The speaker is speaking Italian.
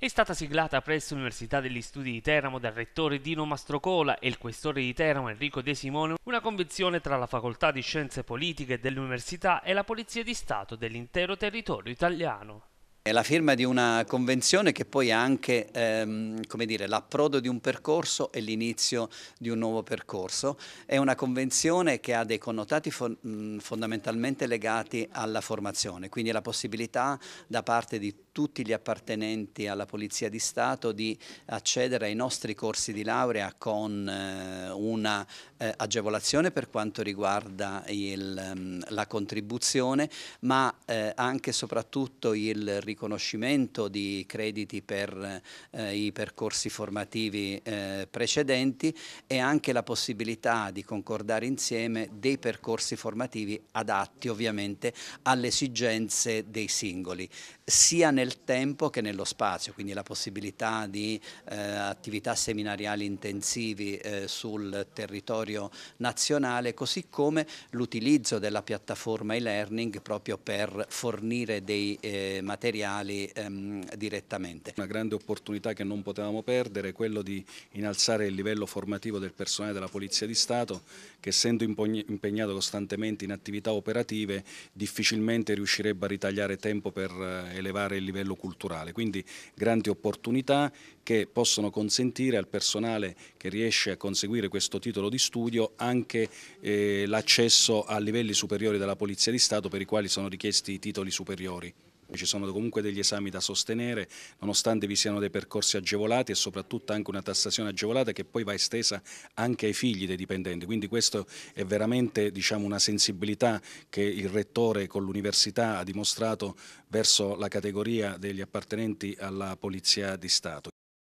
è stata siglata presso l'Università degli Studi di Teramo dal rettore Dino Mastrocola e il questore di Teramo Enrico De Simone una convenzione tra la Facoltà di Scienze Politiche dell'Università e la Polizia di Stato dell'intero territorio italiano. È la firma di una convenzione che poi è anche ehm, l'approdo di un percorso e l'inizio di un nuovo percorso. È una convenzione che ha dei connotati fo mm, fondamentalmente legati alla formazione, quindi la possibilità da parte di tutti gli appartenenti alla Polizia di Stato di accedere ai nostri corsi di laurea con eh, una eh, agevolazione per quanto riguarda il, mm, la contribuzione, ma eh, anche e soprattutto il riconoscimento di crediti per eh, i percorsi formativi eh, precedenti e anche la possibilità di concordare insieme dei percorsi formativi adatti ovviamente alle esigenze dei singoli, sia nel tempo che nello spazio, quindi la possibilità di eh, attività seminariali intensivi eh, sul territorio nazionale, così come l'utilizzo della piattaforma e-learning proprio per fornire dei eh, materiali materiali ehm, direttamente. Una grande opportunità che non potevamo perdere è quello di innalzare il livello formativo del personale della Polizia di Stato che essendo impegnato costantemente in attività operative difficilmente riuscirebbe a ritagliare tempo per eh, elevare il livello culturale. Quindi grandi opportunità che possono consentire al personale che riesce a conseguire questo titolo di studio anche eh, l'accesso a livelli superiori della Polizia di Stato per i quali sono richiesti i titoli superiori. Ci sono comunque degli esami da sostenere, nonostante vi siano dei percorsi agevolati e soprattutto anche una tassazione agevolata che poi va estesa anche ai figli dei dipendenti. Quindi questa è veramente diciamo, una sensibilità che il Rettore con l'Università ha dimostrato verso la categoria degli appartenenti alla Polizia di Stato.